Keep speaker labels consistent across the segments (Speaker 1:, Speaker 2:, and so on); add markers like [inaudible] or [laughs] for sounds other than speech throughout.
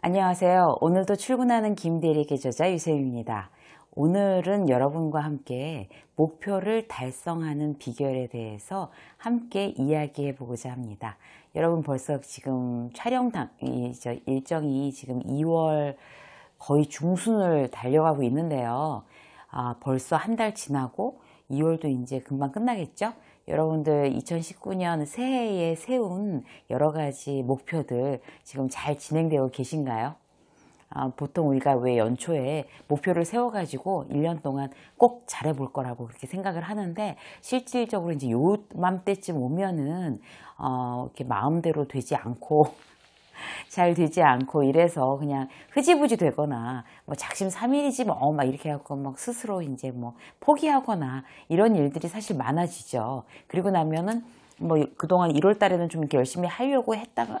Speaker 1: 안녕하세요. 오늘도 출근하는 김대리 계좌자 유세윤입니다 오늘은 여러분과 함께 목표를 달성하는 비결에 대해서 함께 이야기해 보고자 합니다. 여러분 벌써 지금 촬영 일정이 지금 2월 거의 중순을 달려가고 있는데요. 아, 벌써 한 달 지나고 2월도 이제 금방 끝나겠죠? 여러분들 2019년 새해에 세운 여러 가지 목표들 지금 잘 진행되고 계신가요? 아, 보통 우리가 왜 연초에 목표를 세워가지고 1년 동안 꼭 잘해볼 거라고 그렇게 생각을 하는데 실질적으로 이제 요맘때쯤 오면은 어, 이렇게 마음대로 되지 않고 잘 되지 않고 이래서 그냥 흐지부지 되거나 뭐 작심 삼일이지 뭐막 어, 이렇게 하고 막 스스로 이제 뭐 포기하거나 이런 일들이 사실 많아지죠. 그리고 나면은 뭐 그동안 1월 달에는 좀 이렇게 열심히 하려고 했다가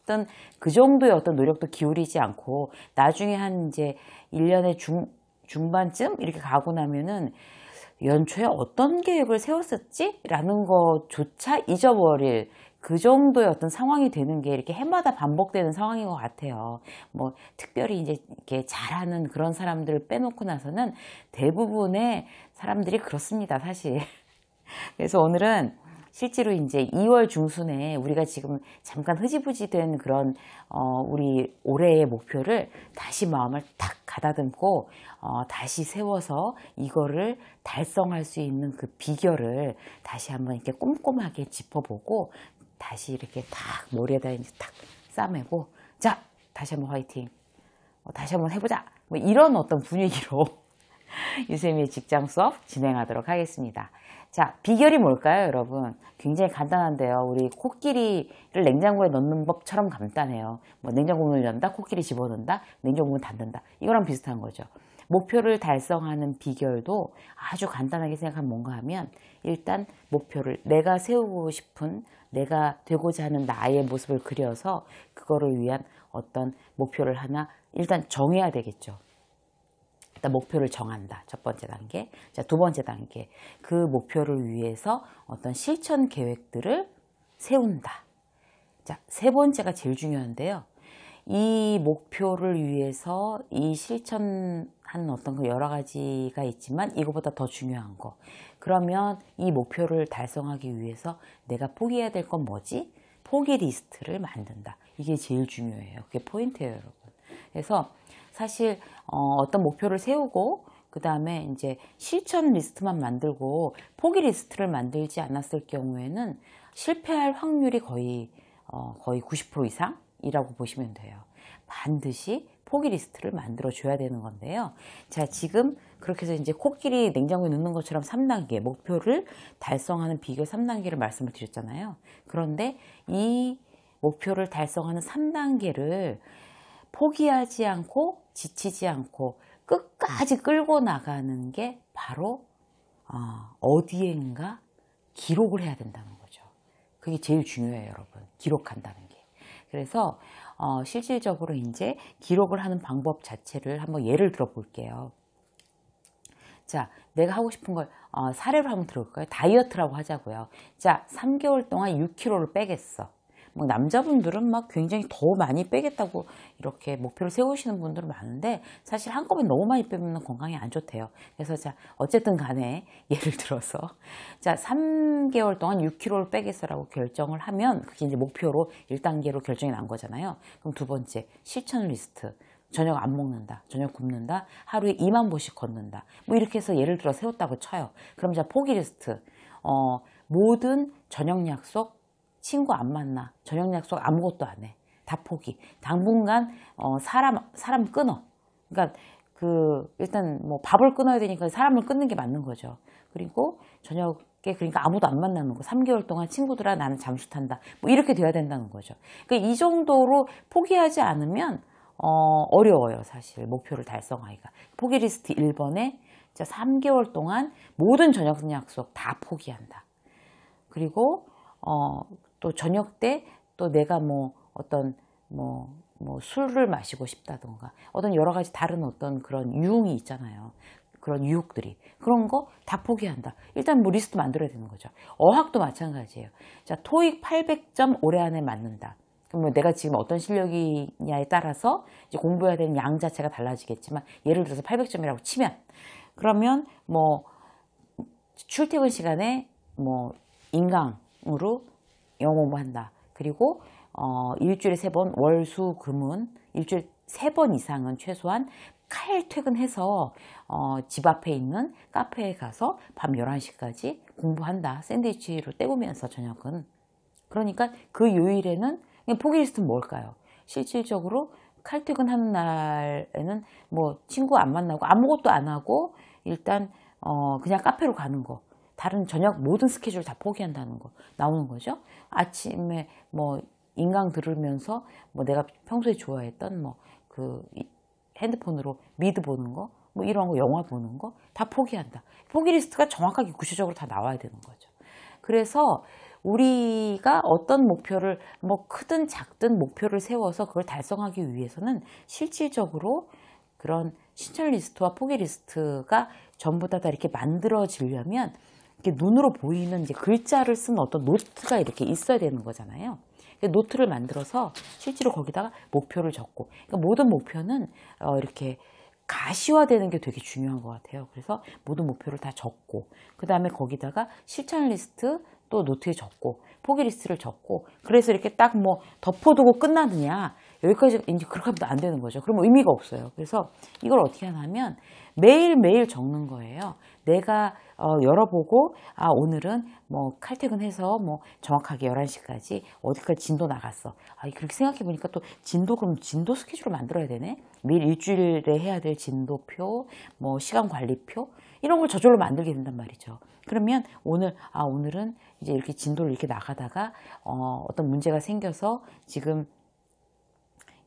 Speaker 1: 했던 그 정도의 어떤 노력도 기울이지 않고 나중에 한 이제 1년의 중 중반쯤 이렇게 가고 나면은 연초에 어떤 계획을 세웠었지? 라는 것조차 잊어버릴 그 정도의 어떤 상황이 되는 게 이렇게 해마다 반복되는 상황인 것 같아요. 뭐 특별히 이제 이렇게 잘하는 그런 사람들을 빼놓고 나서는 대부분의 사람들이 그렇습니다, 사실. [laughs] 그래서 오늘은 실제로 이제 2월 중순에 우리가 지금 잠깐 흐지부지 된 그런 어 우리 올해의 목표를 다시 마음을 탁 가다듬고 어 다시 세워서 이거를 달성할 수 있는 그 비결을 다시 한번 이렇게 꼼꼼하게 짚어보고 다시 이렇게 탁 머리에다 이제 탁 싸매고 자 다시 한번 화이팅 어, 다시 한번 해보자 뭐 이런 어떤 분위기로 [laughs] 유쌤의 직장 수업 진행하도록 하겠습니다. 자, 비결이 뭘까요, 여러분? 굉장히 간단한데요. 우리 코끼리를 냉장고에 넣는 법처럼 간단해요. 뭐 냉장고 문을 연다, 코끼리 집어넣는다, 냉장고 문 닫는다. 이거랑 비슷한 거죠. 목표를 달성하는 비결도 아주 간단하게 생각하면 뭔가 하면 일단 목표를 내가 세우고 싶은 내가 되고자 하는 나의 모습을 그려서 그거를 위한 어떤 목표를 하나 일단 정해야 되겠죠. 일단 목표를 정한다. 첫 번째 단계. 자, 두 번째 단계. 그 목표를 위해서 어떤 실천 계획들을 세운다. 자, 세 번째가 제일 중요한데요. 이 목표를 위해서 이 실천한 어떤 그 여러 가지가 있지만 이거보다 더 중요한 거 그러면 이 목표를 달성하기 위해서 내가 포기해야 될 건 뭐지? 포기 리스트를 만든다 이게 제일 중요해요 그게 포인트예요 여러분 그래서 사실 어, 떤 목표를 세우고 그 다음에 이제 실천 리스트만 만들고 포기 리스트를 만들지 않았을 경우에는 실패할 확률이 거의 어, 거의 90% 이상 이라고 보시면 돼요. 반드시 포기 리스트를 만들어 줘야 되는 건데요. 자, 지금 그렇게 해서 이제 코끼리 냉장고에 넣는 것처럼 3단계 목표를 달성하는 비결 3단계를 말씀을 드렸잖아요. 그런데 이 목표를 달성하는 3단계를 포기하지 않고 지치지 않고 끝까지 끌고 나가는 게 바로 어, 어디에인가 기록을 해야 된다는 거죠. 그게 제일 중요해요, 여러분. 기록한다는 그래서 어, 실질적으로 이제 기록을 하는 방법 자체를 한번 예를 들어 볼게요. 자, 내가 하고 싶은 걸 어, 사례로 한번 들어볼까요? 다이어트라고 하자고요. 자, 3개월 동안 6kg를 빼겠어. 막 뭐 남자분들은 막 굉장히 더 많이 빼겠다고 이렇게 목표를 세우시는 분들은 많은데 사실 한꺼번에 너무 많이 빼면 건강에 안 좋대요. 그래서 자 어쨌든 간에 [laughs] 예를 들어서 자 3개월 동안 6kg를 빼겠어라고 결정을 하면 그게 이제 목표로 1단계로 결정이 난 거잖아요. 그럼 두 번째 실천 리스트 저녁 안 먹는다, 저녁 굶는다, 하루에 2만 보씩 걷는다. 뭐 이렇게 해서 예를 들어 세웠다고 쳐요. 그럼 자 포기 리스트, 어, 모든 저녁 약속, 친구 안 만나. 저녁 약속 아무것도 안 해. 다 포기. 당분간 어, 사람 사람 끊어. 그러니까 그 일단 뭐 밥을 끊어야 되니까 사람을 끊는 게 맞는 거죠. 그리고 저녁에 그러니까 아무도 안 만나는 거. 3개월 동안 친구들아 나는 잠수 탄다. 뭐 이렇게 돼야 된다는 거죠. 그러니까 이 정도로 포기하지 않으면 어, 어려워요 사실 목표를 달성하기가. 포기 리스트 1번에 진짜 3개월 동안 모든 저녁 약속 다 포기한다. 그리고 어, 또 저녁 때 또 내가 뭐 어떤 뭐, 뭐 술을 마시고 싶다던가 어떤 여러 가지 다른 어떤 그런 유흥이 있잖아요. 그런 유혹들이 그런 거 다 포기한다. 일단 뭐 리스트 만들어야 되는 거죠. 어학도 마찬가지예요. 자, 토익 800점 올해 안에 맞는다. 그럼 뭐 내가 지금 어떤 실력이냐에 따라서 이제 공부해야 되는 양 자체가 달라지겠지만 예를 들어서 800점이라고 치면 그러면 뭐 출퇴근 시간에 뭐 인강으로 영업한다. 그리고 어, 일주일에 세 번 월수금은 일주일 세 번 이상은 최소한 칼 퇴근해서 어, 집 앞에 있는 카페에 가서 밤 11시까지 공부한다. 샌드위치로 때우면서 저녁은. 그러니까 그 요일에는 포기리스트는 뭘까요? 실질적으로 칼퇴근하는 날에는 뭐 친구 안 만나고 아무것도 안 하고 일단 어, 그냥 카페로 가는 거. 다른 저녁 모든 스케줄 다 포기한다는 거 나오는 거죠. 아침에 뭐 인강 들으면서 뭐 내가 평소에 좋아했던 뭐 그 핸드폰으로 미드 보는 거 뭐 이런 거 영화 보는 거 다 포기한다. 포기 리스트가 정확하게 구체적으로 다 나와야 되는 거죠. 그래서 우리가 어떤 목표를 뭐 크든 작든 목표를 세워서 그걸 달성하기 위해서는 실질적으로 그런 신청 리스트와 포기 리스트가 전부 다, 다 이렇게 만들어지려면 이렇게 눈으로 보이는 이제 글자를 쓴 어떤 노트가 이렇게 있어야 되는 거잖아요. 노트를 만들어서 실제로 거기다가 목표를 적고 그러니까 모든 목표는 어, 이렇게 가시화되는 게 되게 중요한 것 같아요. 그래서 모든 목표를 다 적고 그 다음에 거기다가 실천 리스트 또 노트에 적고 포기 리스트를 적고 그래서 이렇게 딱 뭐 덮어두고 끝나느냐 여기까지 이제 그렇게 하면 안 되는 거죠. 그러면 의미가 없어요. 그래서 이걸 어떻게 하냐면 매일매일 적는 거예요. 내가 어, 열어보고 아 오늘은 뭐 칼퇴근해서 뭐 정확하게 11시까지 어디까지 진도 나갔어. 아 그렇게 생각해 보니까 또 진도 그럼 진도 스케줄을 만들어야 되네. 매일 일주일에 해야 될 진도표, 뭐 시간 관리표 이런 걸 저절로 만들게 된단 말이죠. 그러면 오늘 아 오늘은 이제 이렇게 진도를 이렇게 나가다가 어, 어떤 문제가 생겨서 지금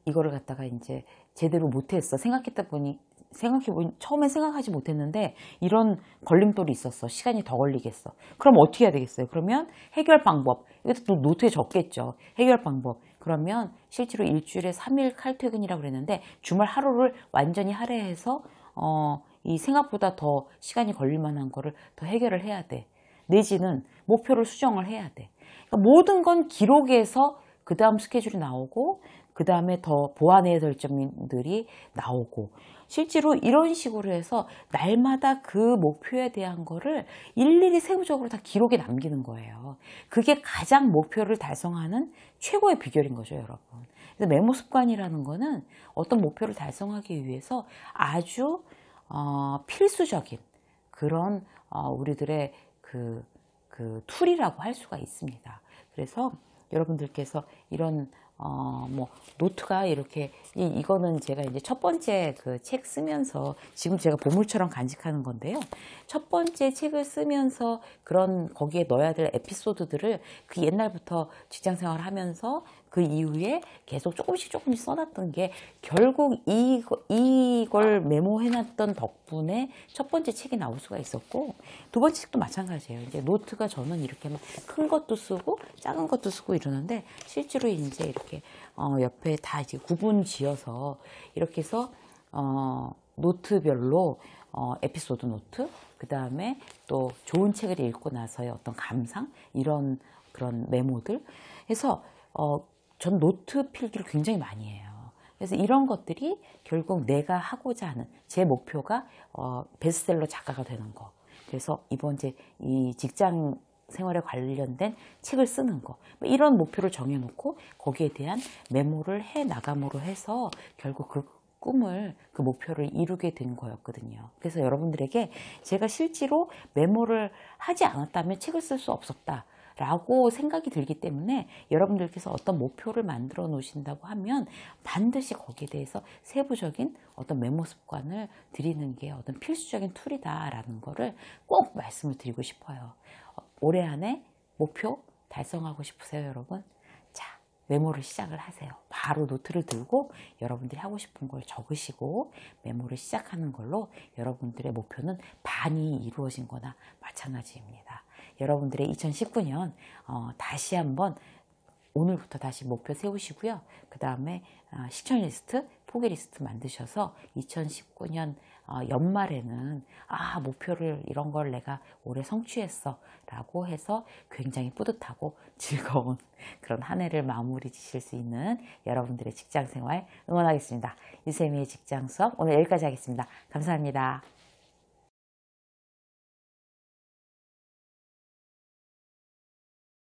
Speaker 1: 이거를 갖다가 이제 제대로 못했어. 생각했다 보니 생각해보니 처음에 생각하지 못했는데 이런 걸림돌이 있었어. 시간이 더 걸리겠어. 그럼 어떻게 해야 되겠어요? 그러면 해결 방법. 이것도 또 노트에 적겠죠. 해결 방법. 그러면 실제로 일주일에 3일 칼퇴근이라고 그랬는데 주말 하루를 완전히 할애해서 어, 이 생각보다 더 시간이 걸릴 만한 거를 더 해결을 해야 돼. 내지는 목표를 수정을 해야 돼. 그러니까 모든 건 기록에서 그 다음 스케줄이 나오고 그 다음에 더 보완해야 될 점들이 나오고 실제로 이런 식으로 해서 날마다 그 목표에 대한 거를 일일이 세부적으로 다 기록에 남기는 거예요. 그게 가장 목표를 달성하는 최고의 비결인 거죠, 여러분. 그래서 메모 습관이라는 거는 어떤 목표를 달성하기 위해서 아주 어, 필수적인 그런 어, 우리들의 그, 그 툴이라고 할 수가 있습니다. 그래서 여러분들께서 이런 어, 뭐, 노트가 이렇게, 이, 이거는 제가 이제 첫 번째 그 책 쓰면서, 지금 제가 보물처럼 간직하는 건데요. 첫 번째 책을 쓰면서 그런, 거기에 넣어야 될 에피소드들을 그 옛날부터 직장생활 하면서 그 이후에 계속 조금씩 조금씩 써놨던 게 결국 이, 이걸 메모해놨던 덕분에 첫 번째 책이 나올 수가 있었고 두 번째 책도 마찬가지예요. 이제 노트가 저는 이렇게 막큰 것도 쓰고 작은 것도 쓰고 이러는데 실제로 이제 이렇게 어 옆에 다 이제 구분 지어서 이렇게 해서 어 노트별로 어, 에피소드 노트, 그 다음에 또 좋은 책을 읽고 나서의 어떤 감상, 이런 그런 메모들 해서 어, 전 노트 필기를 굉장히 많이 해요. 그래서 이런 것들이 결국 내가 하고자 하는 제 목표가 어, 베스트셀러 작가가 되는 거. 그래서 이번 이제 이 직장 생활에 관련된 책을 쓰는 거 뭐 이런 목표를 정해놓고 거기에 대한 메모를 해 나감으로 해서 결국 그 꿈을 그 목표를 이루게 된 거였거든요 그래서 여러분들에게 제가 실제로 메모를 하지 않았다면 책을 쓸 수 없었다 라고 생각이 들기 때문에 여러분들께서 어떤 목표를 만들어 놓으신다고 하면 반드시 거기에 대해서 세부적인 어떤 메모 습관을 드리는 게 어떤 필수적인 툴이다라는 거를 꼭 말씀을 드리고 싶어요. 어, 올해 안에 목표 달성하고 싶으세요 여러분? 자 메모를 시작을 하세요. 바로 노트를 들고 여러분들이 하고 싶은 걸 적으시고 메모를 시작하는 걸로 여러분들의 목표는 반이 이루어진 거나 마찬가지입니다. 여러분들의 2019년 어, 다시 한번 오늘부터 다시 목표 세우시고요. 그 다음에 어, 시청 리스트, 포기 리스트 만드셔서 2019년 어, 연말에는 아 목표를 이런 걸 내가 올해 성취했어 라고 해서 굉장히 뿌듯하고 [laughs] 즐거운 그런 한 해를 마무리 지실 수 있는 여러분들의 직장생활 응원하겠습니다. 이세미의 직장수업 오늘 여기까지 하겠습니다. 감사합니다.